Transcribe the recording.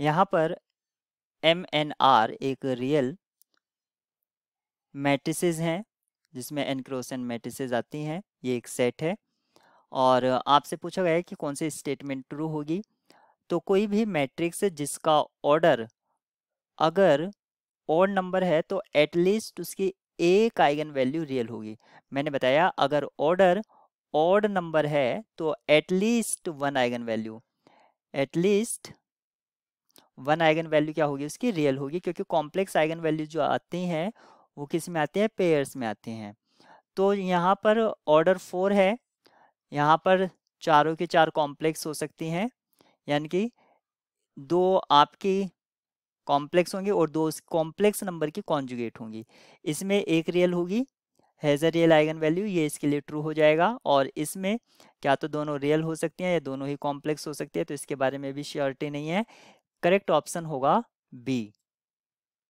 यहाँ पर M N R एक रियल मैट्रिसेस हैं जिसमें एन क्रोस एन मैट्रिसेस आती हैं ये एक सेट है और आपसे पूछा गया है कि कौन सी स्टेटमेंट ट्रू होगी तो कोई भी मैट्रिक्स जिसका ऑर्डर अगर ऑड नंबर है तो एटलीस्ट उसकी एक आइगन वैल्यू रियल होगी मैंने बताया अगर ऑर्डर ऑड नंबर है तो at least one eigenvalue at least one eigenvalue क्या होगी उसकी रियल होगी क्योंकि कॉम्प्लेक्स आइगन वैल्यू जो आती हैं वो किस में आते हैं पेयर्स में आते हैं तो यहाँ पर ऑर्डर फोर है यहाँ पर चारों के चार कॉम्प्लेक्स हो सकती हैं यानी कि दो आपकी कॉम्प्लेक्स होंगी और दो कॉम्प्लेक्स नंबर की कॉन्जुगेट होंगी इसमें एक रियल होगी has a real eigenvalue ये इसके लिए ट्रू हो जाएगा और इसमें क्या तो दोनों रियल हो सकती हैं या दोनों ही कॉम्प्लेक्स हो सकती है तो इसके बारे में भी श्योरिटी नहीं है करेक्ट ऑप्शन होगा बी